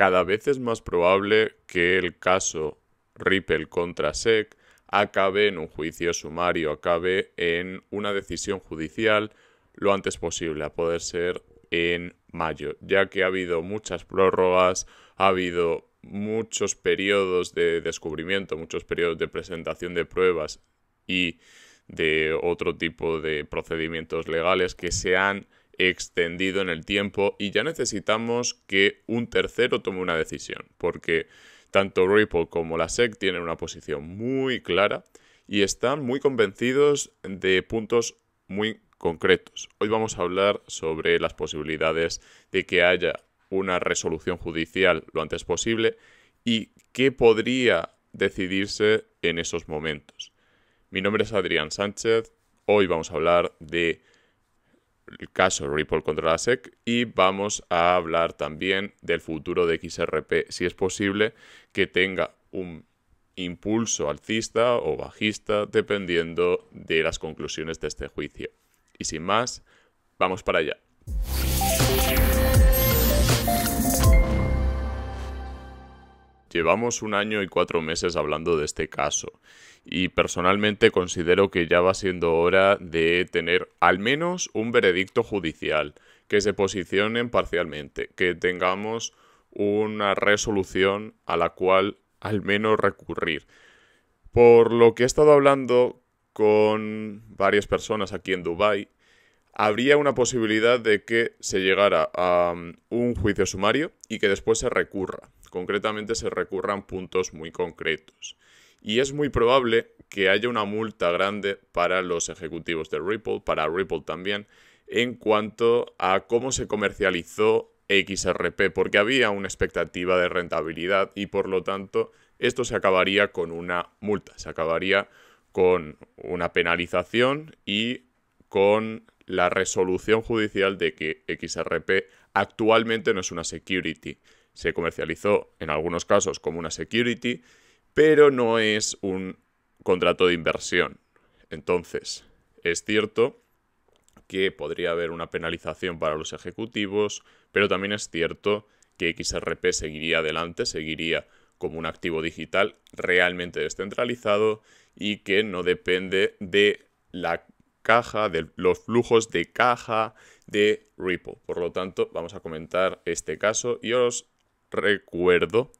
cada vez es más probable que el caso Ripple contra SEC acabe en un juicio sumario, acabe en una decisión judicial lo antes posible, a poder ser en mayo, ya que ha habido muchas prórrogas, ha habido muchos periodos de descubrimiento, muchos periodos de presentación de pruebas y de otro tipo de procedimientos legales que se han extendido en el tiempo y ya necesitamos que un tercero tome una decisión, porque tanto Ripple como la SEC tienen una posición muy clara y están muy convencidos de puntos muy concretos. Hoy vamos a hablar sobre las posibilidades de que haya una resolución judicial lo antes posible y qué podría decidirse en esos momentos. Mi nombre es Adrián Sánchez, hoy vamos a hablar de el caso Ripple contra la SEC y vamos a hablar también del futuro de XRP, si es posible que tenga un impulso alcista o bajista dependiendo de las conclusiones de este juicio. Y sin más, vamos para allá. Llevamos un año y cuatro meses hablando de este caso y personalmente considero que ya va siendo hora de tener al menos un veredicto judicial, que se posicionen parcialmente, que tengamos una resolución a la cual al menos recurrir. Por lo que he estado hablando con varias personas aquí en Dubái, habría una posibilidad de que se llegara a um, un juicio sumario y que después se recurra. Concretamente se recurran puntos muy concretos y es muy probable que haya una multa grande para los ejecutivos de Ripple, para Ripple también, en cuanto a cómo se comercializó XRP, porque había una expectativa de rentabilidad y por lo tanto esto se acabaría con una multa, se acabaría con una penalización y con la resolución judicial de que XRP actualmente no es una security. Se comercializó en algunos casos como una security pero no es un contrato de inversión. Entonces, es cierto que podría haber una penalización para los ejecutivos, pero también es cierto que XRP seguiría adelante, seguiría como un activo digital realmente descentralizado y que no depende de la caja, de los flujos de caja de Ripple. Por lo tanto, vamos a comentar este caso y os recuerdo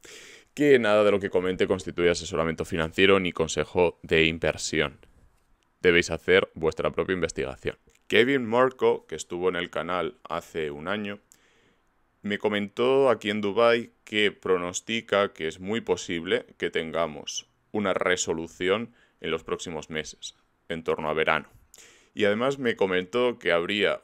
que nada de lo que comente constituye asesoramiento financiero ni consejo de inversión. Debéis hacer vuestra propia investigación. Kevin Marco, que estuvo en el canal hace un año, me comentó aquí en Dubai que pronostica que es muy posible que tengamos una resolución en los próximos meses, en torno a verano. Y además me comentó que habría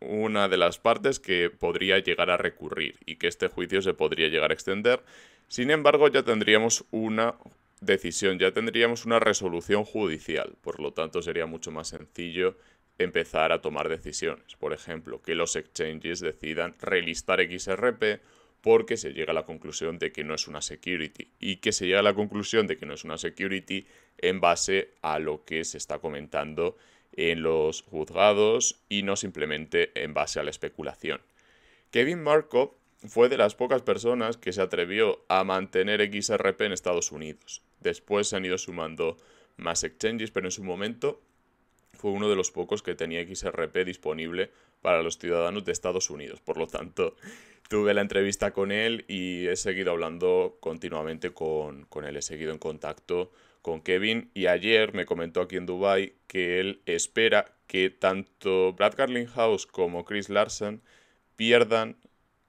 una de las partes que podría llegar a recurrir y que este juicio se podría llegar a extender sin embargo, ya tendríamos una decisión, ya tendríamos una resolución judicial, por lo tanto sería mucho más sencillo empezar a tomar decisiones. Por ejemplo, que los exchanges decidan relistar XRP porque se llega a la conclusión de que no es una security y que se llega a la conclusión de que no es una security en base a lo que se está comentando en los juzgados y no simplemente en base a la especulación. Kevin Markov fue de las pocas personas que se atrevió a mantener XRP en Estados Unidos. Después se han ido sumando más exchanges, pero en su momento fue uno de los pocos que tenía XRP disponible para los ciudadanos de Estados Unidos. Por lo tanto, tuve la entrevista con él y he seguido hablando continuamente con, él, he seguido en contacto con Kevin y ayer me comentó aquí en Dubai que él espera que tanto Brad Garlinghouse como Chris Larsen pierdan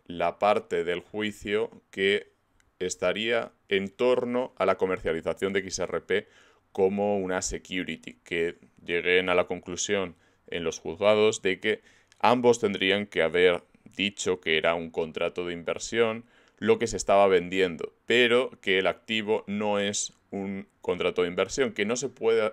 la parte del juicio que estaría en torno a la comercialización de XRP como una security, que lleguen a la conclusión en los juzgados de que ambos tendrían que haber dicho que era un contrato de inversión lo que se estaba vendiendo, pero que el activo no es un contrato de inversión, que no se puede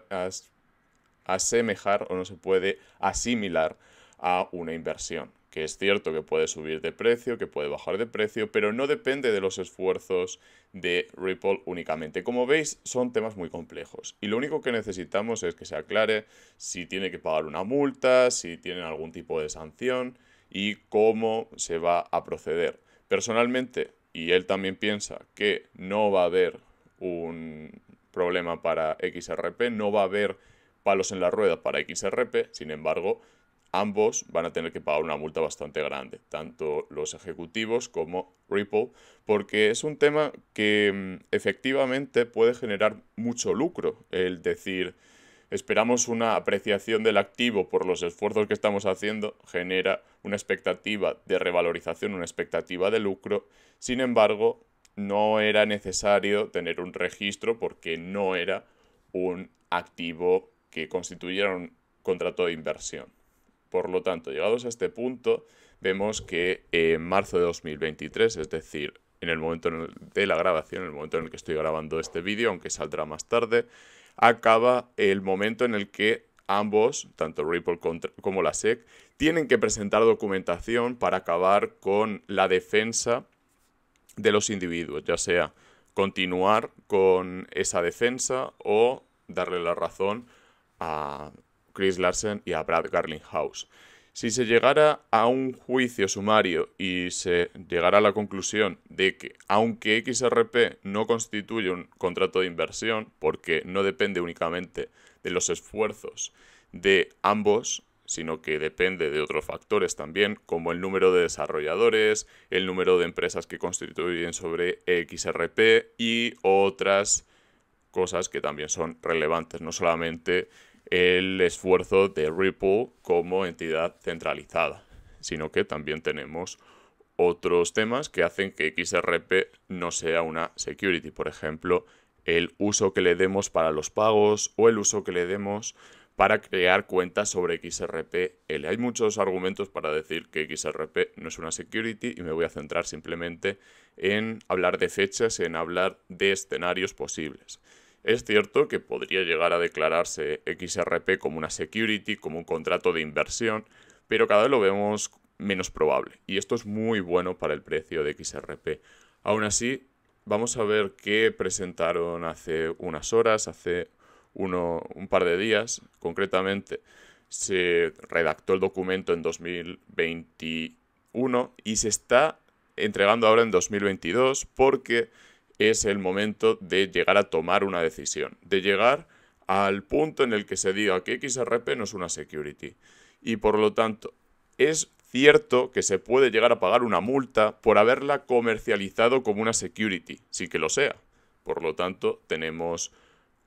asemejar o no se puede asimilar a una inversión que es cierto que puede subir de precio, que puede bajar de precio, pero no depende de los esfuerzos de Ripple únicamente. Como veis, son temas muy complejos y lo único que necesitamos es que se aclare si tiene que pagar una multa, si tienen algún tipo de sanción y cómo se va a proceder. Personalmente, y él también piensa que no va a haber un problema para XRP, no va a haber palos en la rueda para XRP, sin embargo, ambos van a tener que pagar una multa bastante grande, tanto los ejecutivos como Ripple, porque es un tema que mm, efectivamente puede generar mucho lucro, el decir, esperamos una apreciación del activo por los esfuerzos que estamos haciendo, genera una expectativa de revalorización, una expectativa de lucro, sin embargo, no era necesario tener un registro porque no era un activo que constituyera un contrato de inversión. Por lo tanto, llegados a este punto, vemos que eh, en marzo de 2023, es decir, en el momento de la grabación, en el momento en el que estoy grabando este vídeo, aunque saldrá más tarde, acaba el momento en el que ambos, tanto Ripple como la SEC, tienen que presentar documentación para acabar con la defensa de los individuos, ya sea continuar con esa defensa o darle la razón a, Chris Larsen y a Brad Garlinghouse. Si se llegara a un juicio sumario y se llegara a la conclusión de que, aunque XRP no constituye un contrato de inversión, porque no depende únicamente de los esfuerzos de ambos, sino que depende de otros factores también, como el número de desarrolladores, el número de empresas que constituyen sobre XRP y otras cosas que también son relevantes, no solamente el esfuerzo de Ripple como entidad centralizada, sino que también tenemos otros temas que hacen que XRP no sea una security, por ejemplo, el uso que le demos para los pagos o el uso que le demos para crear cuentas sobre XRPL. Hay muchos argumentos para decir que XRP no es una security y me voy a centrar simplemente en hablar de fechas, en hablar de escenarios posibles. Es cierto que podría llegar a declararse XRP como una security, como un contrato de inversión, pero cada vez lo vemos menos probable. Y esto es muy bueno para el precio de XRP. Aún así, vamos a ver qué presentaron hace unas horas, hace un par de días concretamente. Se redactó el documento en 2021 y se está entregando ahora en 2022 porque es el momento de llegar a tomar una decisión, de llegar al punto en el que se diga que XRP no es una security. Y por lo tanto, es cierto que se puede llegar a pagar una multa por haberla comercializado como una security, sí que lo sea. Por lo tanto, tenemos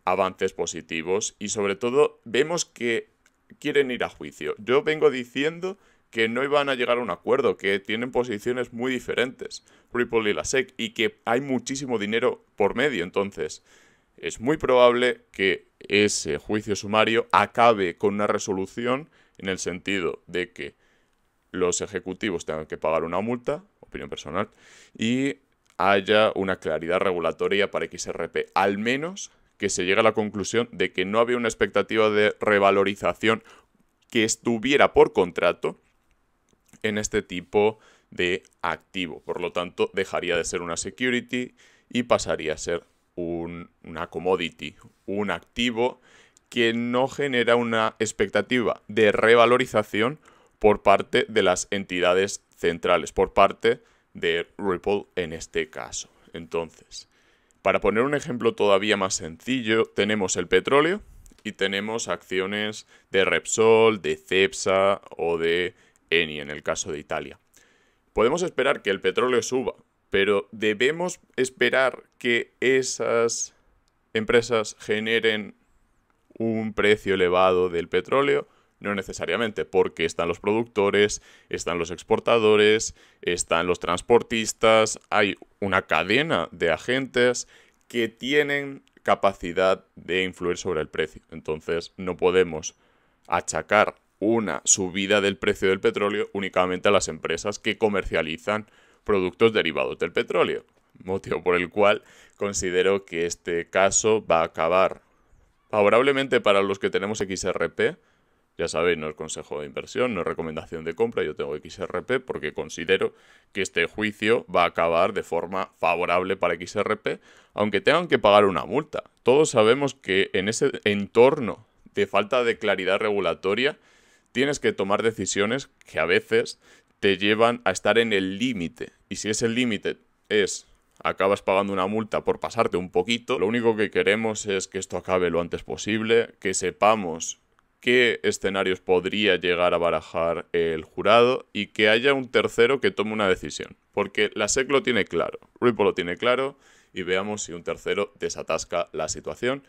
avances positivos y sobre todo vemos que quieren ir a juicio. Yo vengo diciendo que no iban a llegar a un acuerdo, que tienen posiciones muy diferentes, Ripple y la SEC, y que hay muchísimo dinero por medio. Entonces, es muy probable que ese juicio sumario acabe con una resolución en el sentido de que los ejecutivos tengan que pagar una multa, opinión personal, y haya una claridad regulatoria para XRP, al menos que se llegue a la conclusión de que no había una expectativa de revalorización que estuviera por contrato, en este tipo de activo. Por lo tanto, dejaría de ser una security y pasaría a ser una commodity, un activo que no genera una expectativa de revalorización por parte de las entidades centrales, por parte de Ripple en este caso. Entonces, para poner un ejemplo todavía más sencillo, tenemos el petróleo y tenemos acciones de Repsol, de Cepsa o de en el caso de Italia. Podemos esperar que el petróleo suba, pero debemos esperar que esas empresas generen un precio elevado del petróleo. No necesariamente, porque están los productores, están los exportadores, están los transportistas, hay una cadena de agentes que tienen capacidad de influir sobre el precio. Entonces no podemos achacar una subida del precio del petróleo únicamente a las empresas que comercializan productos derivados del petróleo, motivo por el cual considero que este caso va a acabar favorablemente para los que tenemos XRP. Ya sabéis, no es consejo de inversión, no es recomendación de compra, yo tengo XRP porque considero que este juicio va a acabar de forma favorable para XRP, aunque tengan que pagar una multa. Todos sabemos que en ese entorno de falta de claridad regulatoria, tienes que tomar decisiones que a veces te llevan a estar en el límite. Y si ese límite es acabas pagando una multa por pasarte un poquito, lo único que queremos es que esto acabe lo antes posible, que sepamos qué escenarios podría llegar a barajar el jurado y que haya un tercero que tome una decisión. Porque la SEC lo tiene claro, Ripple lo tiene claro y veamos si un tercero desatasca la situación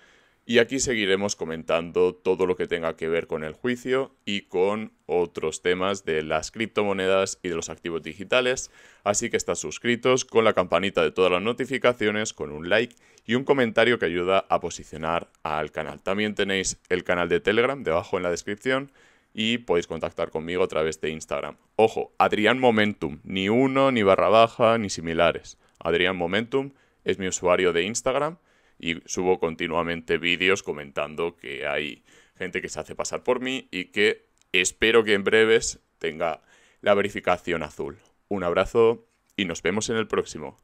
y aquí seguiremos comentando todo lo que tenga que ver con el juicio y con otros temas de las criptomonedas y de los activos digitales. Así que estás suscritos con la campanita de todas las notificaciones, con un like y un comentario que ayuda a posicionar al canal. También tenéis el canal de Telegram debajo en la descripción y podéis contactar conmigo a través de Instagram. Ojo, Adrián Momentum, ni uno, ni barra baja, ni similares. Adrián Momentum es mi usuario de Instagram y subo continuamente vídeos comentando que hay gente que se hace pasar por mí y que espero que en breves tenga la verificación azul. Un abrazo y nos vemos en el próximo.